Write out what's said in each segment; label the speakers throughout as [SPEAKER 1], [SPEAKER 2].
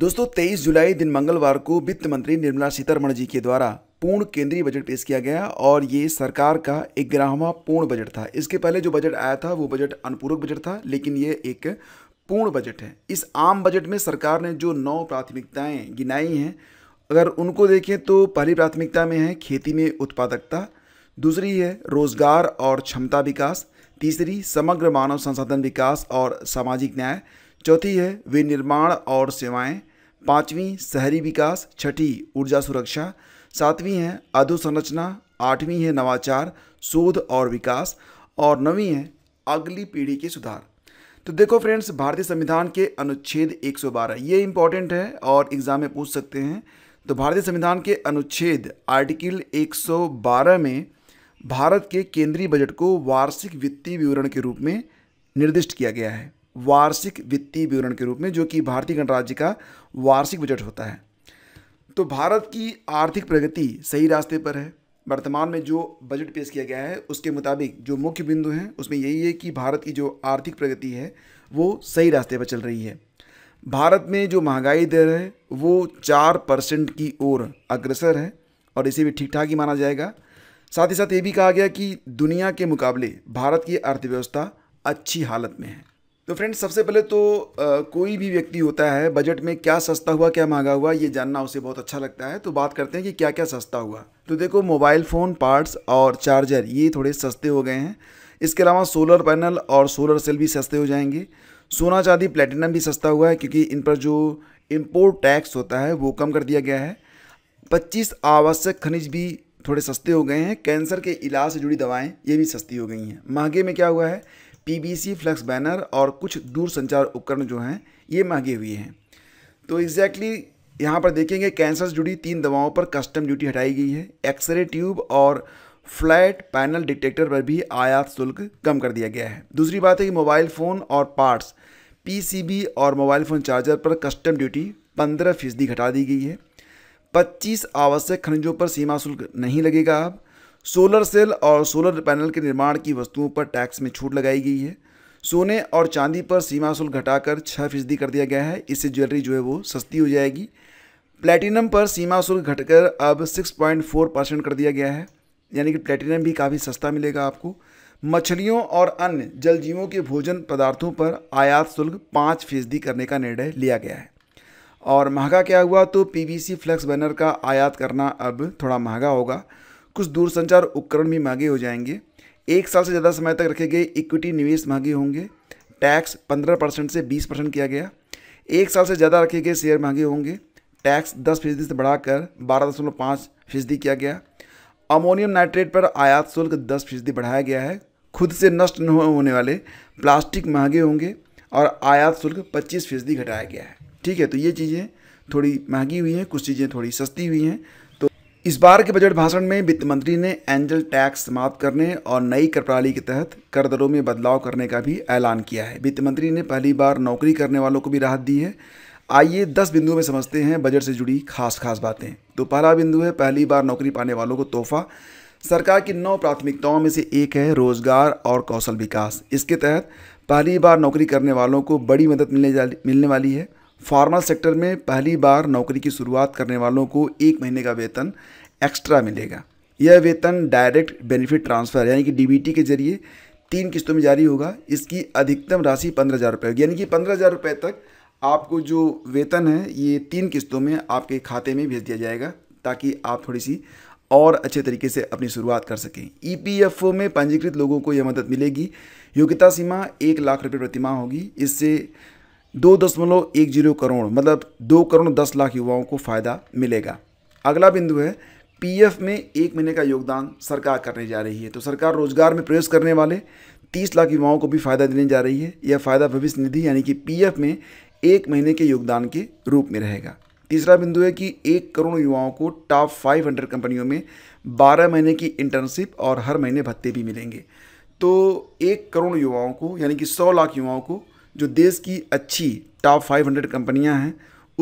[SPEAKER 1] दोस्तों 23 जुलाई दिन मंगलवार को वित्त मंत्री निर्मला सीतारमण जी के द्वारा पूर्ण केंद्रीय बजट पेश किया गया और ये सरकार का एक ग्राहवा पूर्ण बजट था इसके पहले जो बजट आया था वो बजट अनुपूरक बजट था लेकिन ये एक पूर्ण बजट है इस आम बजट में सरकार ने जो नौ प्राथमिकताएं गिनाई हैं अगर उनको देखें तो पहली प्राथमिकता में है खेती में उत्पादकता दूसरी है रोजगार और क्षमता विकास तीसरी समग्र मानव संसाधन विकास और सामाजिक न्याय चौथी है विनिर्माण और सेवाएं पांचवी शहरी विकास छठी ऊर्जा सुरक्षा सातवीं है अधोसंरचना आठवीं है नवाचार शोध और विकास और नवीं है अगली पीढ़ी के सुधार तो देखो फ्रेंड्स भारतीय संविधान के अनुच्छेद 112 ये इंपॉर्टेंट है और एग्ज़ाम में पूछ सकते हैं तो भारतीय संविधान के अनुच्छेद आर्टिकल 112 में भारत के केंद्रीय बजट को वार्षिक वित्तीय विवरण के रूप में निर्दिष्ट किया गया है वार्षिक वित्तीय विवरण के रूप में जो कि भारतीय गणराज्य का वार्षिक बजट होता है तो भारत की आर्थिक प्रगति सही रास्ते पर है वर्तमान में जो बजट पेश किया गया है उसके मुताबिक जो मुख्य बिंदु हैं उसमें यही है कि भारत की जो आर्थिक प्रगति है वो सही रास्ते पर चल रही है भारत में जो महंगाई दर है वो चार परसेंट की ओर अग्रसर है और इसे भी ठीक ठाक ही माना जाएगा साथ ही साथ ये भी कहा गया कि दुनिया के मुकाबले भारत की अर्थव्यवस्था अच्छी हालत में है तो फ्रेंड्स सबसे पहले तो आ, कोई भी व्यक्ति होता है बजट में क्या सस्ता हुआ क्या महंगा हुआ ये जानना उसे बहुत अच्छा लगता है तो बात करते हैं कि क्या क्या सस्ता हुआ तो देखो मोबाइल फ़ोन पार्ट्स और चार्जर ये थोड़े सस्ते हो गए हैं इसके अलावा सोलर पैनल और सोलर सेल भी सस्ते हो जाएंगे सोना चांदी प्लेटिनम भी सस्ता हुआ है क्योंकि इन पर जो इम्पोर्ट टैक्स होता है वो कम कर दिया गया है पच्चीस आवश्यक खनिज भी थोड़े सस्ते हो गए हैं कैंसर के इलाज से जुड़ी दवाएँ ये भी सस्ती हो गई हैं महंगे में क्या हुआ है पीबीसी फ्लक्स बैनर और कुछ दूरसंचार उपकरण जो हैं ये मांगे हुए हैं तो एग्जैक्टली exactly यहाँ पर देखेंगे कैंसर से जुड़ी तीन दवाओं पर कस्टम ड्यूटी हटाई गई है एक्सरे ट्यूब और फ्लैट पैनल डिटेक्टर पर भी आयात शुल्क कम कर दिया गया है दूसरी बात है कि मोबाइल फ़ोन और पार्ट्स पीसीबी और मोबाइल फ़ोन चार्जर पर कस्टम ड्यूटी पंद्रह फीसदी घटा दी गई है पच्चीस आवश्यक खनिजों पर सीमा शुल्क नहीं लगेगा अब सोलर सेल और सोलर पैनल के निर्माण की वस्तुओं पर टैक्स में छूट लगाई गई है सोने और चांदी पर सीमा शुल्क घटाकर छः फीसदी कर दिया गया है इससे ज्वेलरी जो है वो सस्ती हो जाएगी प्लेटिनम पर सीमा शुल्क घटकर अब 6.4 परसेंट कर दिया गया है यानी कि प्लेटिनम भी काफ़ी सस्ता मिलेगा आपको मछलियों और अन्य जलजीवों के भोजन पदार्थों पर आयात शुल्क पाँच फीसदी करने का निर्णय लिया गया है और महंगा क्या हुआ तो पीवीसी फ्लेक्स बैनर का आयात करना अब थोड़ा महंगा होगा कुछ दूरसंचार उपकरण भी महंगे हो जाएंगे एक साल से ज़्यादा समय तक रखे गए इक्विटी निवेश महंगे होंगे टैक्स 15 परसेंट से 20 परसेंट किया गया एक साल से ज़्यादा रखे गए शेयर महंगे होंगे टैक्स 10 फीसदी से बढ़ाकर बारह दशमलव पाँच फीसदी किया गया अमोनियम नाइट्रेट पर आयात शुल्क 10 फीसदी बढ़ाया गया है खुद से नष्ट न होने वाले प्लास्टिक महंगे होंगे और आयात शुल्क पच्चीस फीसदी घटाया गया है ठीक है तो ये चीज़ें थोड़ी महंगी हुई हैं कुछ चीज़ें थोड़ी सस्ती हुई हैं इस बार के बजट भाषण में वित्त मंत्री ने एंजल टैक्स समाप्त करने और नई कर प्रणाली के तहत कर दरों में बदलाव करने का भी ऐलान किया है वित्त मंत्री ने पहली बार नौकरी करने वालों को भी राहत दी है आइए दस बिंदुओं में समझते हैं बजट से जुड़ी खास खास बातें तो पहला बिंदु है पहली बार नौकरी पाने वालों को तोहफा सरकार की नौ प्राथमिकताओं में से एक है रोजगार और कौशल विकास इसके तहत पहली बार नौकरी करने वालों को बड़ी मदद मिलने मिलने वाली है फार्मा सेक्टर में पहली बार नौकरी की शुरुआत करने वालों को एक महीने का वेतन एक्स्ट्रा मिलेगा यह वेतन डायरेक्ट बेनिफिट ट्रांसफ़र यानी कि डी के जरिए तीन किस्तों में जारी होगा इसकी अधिकतम राशि पंद्रह हज़ार रुपये होगी यानी कि पंद्रह हज़ार रुपये तक आपको जो वेतन है ये तीन किस्तों में आपके खाते में भेज दिया जाएगा ताकि आप थोड़ी सी और अच्छे तरीके से अपनी शुरुआत कर सकें ई e में पंजीकृत लोगों को यह मदद मिलेगी योग्यता सीमा एक लाख रुपये प्रतिमाह होगी इससे दो दशमलव एक जीरो करोड़ मतलब दो करोड़ दस लाख युवाओं को फ़ायदा मिलेगा अगला बिंदु है पीएफ में एक महीने का योगदान सरकार करने जा रही है तो सरकार रोजगार में प्रवेश करने वाले तीस लाख युवाओं को भी फ़ायदा देने जा रही है यह फ़ायदा भविष्य निधि यानी कि पीएफ में एक महीने के योगदान के रूप में रहेगा तीसरा बिंदु है कि एक करोड़ युवाओं को टॉप फाइव हंड्रेड कंपनियों में बारह महीने की इंटर्नशिप और हर महीने भत्ते भी मिलेंगे तो एक करोड़ युवाओं को यानी कि सौ लाख युवाओं को जो देश की अच्छी टॉप 500 कंपनियां हैं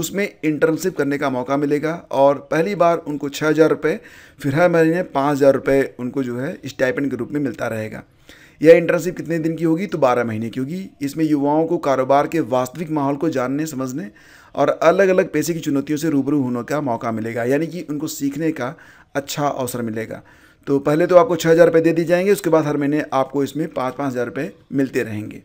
[SPEAKER 1] उसमें इंटर्नशिप करने का मौका मिलेगा और पहली बार उनको छः हज़ार रुपये फिर हर महीने पाँच हज़ार रुपये उनको जो है स्टाइपेंड के रूप में मिलता रहेगा यह इंटर्नशिप कितने दिन की होगी तो बारह महीने की होगी इसमें युवाओं को कारोबार के वास्तविक माहौल को जानने समझने और अलग अलग पैसे की चुनौतियों से रूबरू होने का मौका मिलेगा यानी कि उनको सीखने का अच्छा अवसर मिलेगा तो पहले तो आपको छः हज़ार रुपये दे दिए जाएंगे उसके बाद हर महीने आपको इसमें पाँच पाँच हज़ार रुपये मिलते रहेंगे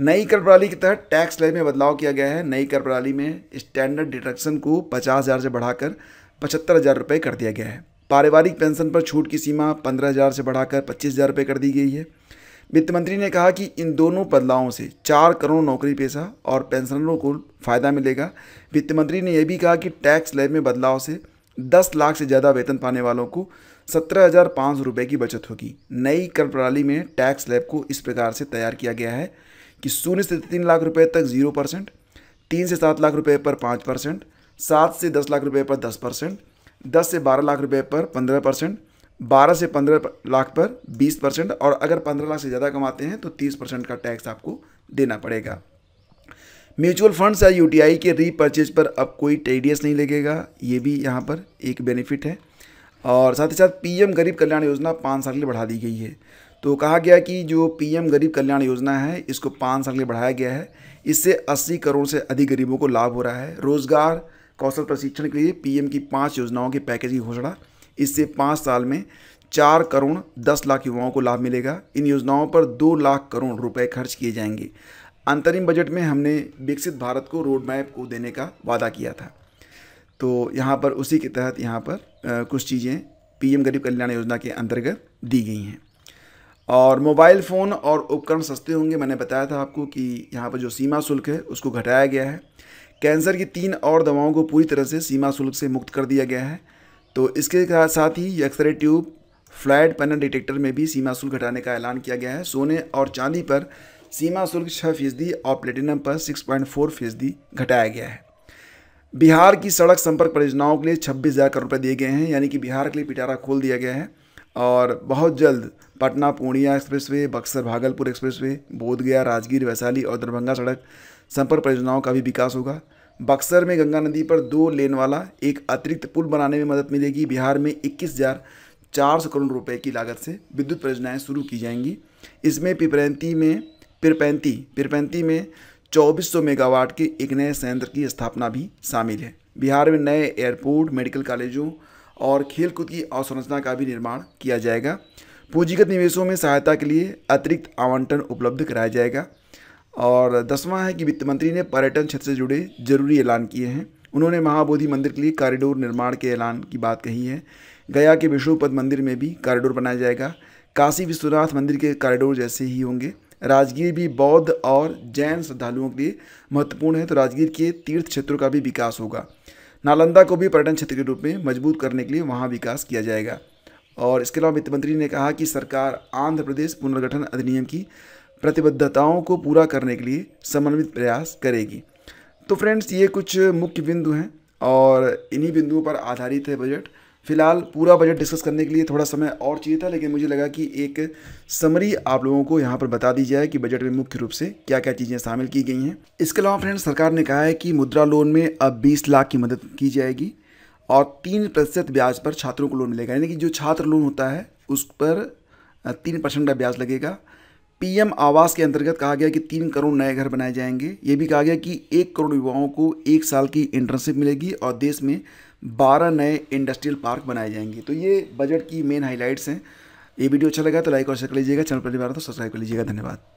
[SPEAKER 1] नई कर प्रणाली के तहत टैक्स लय में बदलाव किया गया है नई कर प्रणाली में स्टैंडर्ड डिडक्शन को पचास हज़ार से बढ़ाकर पचहत्तर हज़ार रुपये कर दिया गया है पारिवारिक पेंशन पर छूट की सीमा पंद्रह हज़ार से बढ़ाकर पच्चीस हज़ार रुपये कर दी गई है वित्त मंत्री ने कहा कि इन दोनों बदलावों से चार करोड़ नौकरी पेशा और पेंशनरों को फ़ायदा मिलेगा वित्त मंत्री ने यह भी कहा कि टैक्स लय में बदलाव से दस लाख से ज़्यादा वेतन पाने वालों को सत्रह हज़ार पाँच सौ रुपये की बचत होगी नई कर प्रणाली में टैक्स लैब को इस प्रकार से तैयार किया गया है कि शून्य से तीन लाख रुपए तक जीरो परसेंट तीन से सात लाख रुपए पर पाँच परसेंट सात से दस लाख रुपए पर दस परसेंट दस से बारह लाख रुपए पर पंद्रह परसेंट बारह से पंद्रह लाख पर बीस परसेंट और अगर पंद्रह लाख से ज़्यादा कमाते हैं तो तीस परसेंट का टैक्स आपको देना पड़ेगा म्यूचुअल फंड्स या यू के रीपर्चेज पर अब कोई टी नहीं लगेगा ये भी यहाँ पर एक बेनिफिट है और साथ ही साथ पीएम गरीब कल्याण योजना पाँच साल के लिए बढ़ा दी गई है तो कहा गया कि जो पीएम गरीब कल्याण योजना है इसको पाँच साल के लिए बढ़ाया गया है इससे 80 करोड़ से अधिक गरीबों को लाभ हो रहा है रोज़गार कौशल प्रशिक्षण के लिए पीएम की पाँच योजनाओं के पैकेज की घोषणा इससे पाँच साल में चार करोड़ दस लाख युवाओं को लाभ मिलेगा इन योजनाओं पर दो लाख करोड़ रुपए खर्च किए जाएंगे अंतरिम बजट में हमने विकसित भारत को रोड मैप को देने का वादा किया था तो यहाँ पर उसी के तहत यहाँ पर कुछ चीज़ें पीएम गरीब कल्याण योजना के अंतर्गत दी गई हैं और मोबाइल फ़ोन और उपकरण सस्ते होंगे मैंने बताया था आपको कि यहाँ पर जो सीमा शुल्क है उसको घटाया गया है कैंसर की तीन और दवाओं को पूरी तरह से सीमा शुल्क से मुक्त कर दिया गया है तो इसके साथ ही X ray tube flat panel detector में भी सीमा शुल्क घटाने का ऐलान किया गया है सोने और चांदी पर सीमा शुल्क छः फीसदी और प्लेटिनम पर सिक्स पॉइंट फोर फीसदी घटाया गया है बिहार की सड़क संपर्क परियोजनाओं के लिए छब्बीस हज़ार करोड़ रुपये दिए गए हैं यानी कि बिहार के लिए पिटारा खोल दिया गया है और बहुत जल्द पटना पूर्णिया एक्सप्रेसवे बक्सर भागलपुर एक्सप्रेसवे बोधगया राजगीर वैशाली और दरभंगा सड़क संपर्क परियोजनाओं का भी विकास होगा बक्सर में गंगा नदी पर दो लेन वाला एक अतिरिक्त पुल बनाने में मदद मिलेगी बिहार में इक्कीस हज़ार चार सौ करोड़ रुपए की लागत से विद्युत परियोजनाएँ शुरू की जाएंगी इसमें पिपरैंती में पिरपैंती पिरपैंती में 2400 मेगावाट के एक नए संयंत्र की स्थापना भी शामिल है बिहार में नए एयरपोर्ट मेडिकल कॉलेजों और खेलकूद की अवसंरचना का भी निर्माण किया जाएगा पूंजीगत निवेशों में सहायता के लिए अतिरिक्त आवंटन उपलब्ध कराया जाएगा और दसवां है कि वित्त मंत्री ने पर्यटन क्षेत्र से जुड़े जरूरी ऐलान किए हैं उन्होंने महाबोधि मंदिर के लिए कॉरिडोर निर्माण के ऐलान की बात कही है गया के विष्णुपद मंदिर में भी कॉरिडोर बनाया जाएगा काशी विश्वनाथ मंदिर के कॉरिडोर जैसे ही होंगे राजगीर भी बौद्ध और जैन श्रद्धालुओं के लिए महत्वपूर्ण है तो राजगीर के तीर्थ क्षेत्रों का भी विकास होगा नालंदा को भी पर्यटन क्षेत्र के रूप में मजबूत करने के लिए वहाँ विकास किया जाएगा और इसके अलावा वित्त मंत्री ने कहा कि सरकार आंध्र प्रदेश पुनर्गठन अधिनियम की प्रतिबद्धताओं को पूरा करने के लिए समन्वित प्रयास करेगी तो फ्रेंड्स ये कुछ मुख्य बिंदु हैं और इन्हीं बिंदुओं पर आधारित है बजट फिलहाल पूरा बजट डिस्कस करने के लिए थोड़ा समय और चाहिए था लेकिन मुझे लगा कि एक समरी आप लोगों को यहाँ पर बता दी जाए कि बजट में मुख्य रूप से क्या क्या चीज़ें शामिल की गई हैं इसके अलावा फ्रेंड सरकार ने कहा है कि मुद्रा लोन में अब बीस लाख की मदद की जाएगी और तीन प्रतिशत ब्याज पर छात्रों को लोन मिलेगा यानी कि जो छात्र लोन होता है उस पर तीन परसेंट का ब्याज लगेगा पीएम आवास के अंतर्गत कहा गया कि तीन करोड़ नए घर बनाए जाएंगे ये भी कहा गया कि एक करोड़ युवाओं को एक साल की इंटर्नशिप मिलेगी और देश में बारह नए इंडस्ट्रियल पार्क बनाए जाएंगे तो ये बजट की मेन हाईलाइट्स हैं ये वीडियो अच्छा लगा तो लाइक और शेयर कर लीजिएगा चैनल पर बार तो सब्सक्राइब कर लीजिएगा धन्यवाद